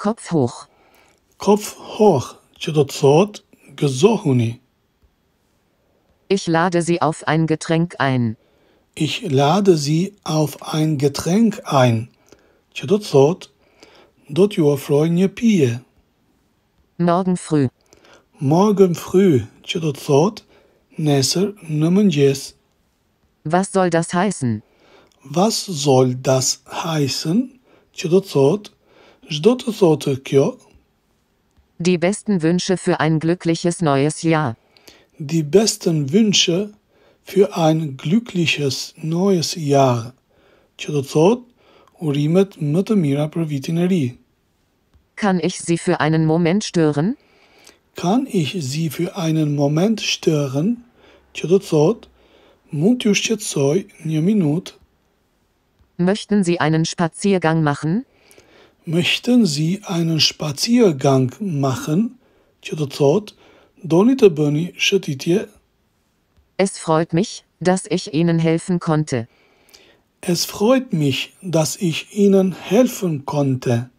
Kopf hoch. Kopf hoch. Чедоцот gesохuni. Ich lade Sie auf ein Getränk ein. Ich lade Sie auf ein Getränk ein. Чедоцот дотюа фройне пие. Morgen früh. Morgen früh. Чедоцот несер нэмэнджес. Was soll das heißen? Was soll das heißen? Чедоцот die besten Wünsche für ein glückliches neues Jahr. Die besten Wünsche für ein glückliches neues Jahr. Që do të thotë urimet më Kann ich Sie für einen Moment stören? Kann ich Sie für einen Moment stören? Që do të thotë mund t'ju Möchten Sie einen Spaziergang machen? Möchten Sie einen Spaziergang machen? Es freut mich, dass ich Ihnen helfen konnte. Es freut mich, dass ich Ihnen helfen konnte.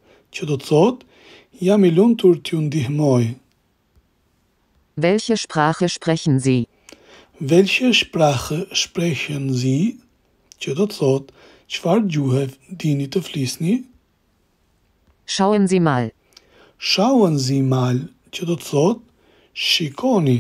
Welche Sprache sprechen Sie? Welche Sprache sprechen Sie? چه داد صوت چوار جوهف دینی تفلیسنی Schauen Sie mal. Schauen Sie mal. Ce Shikoni.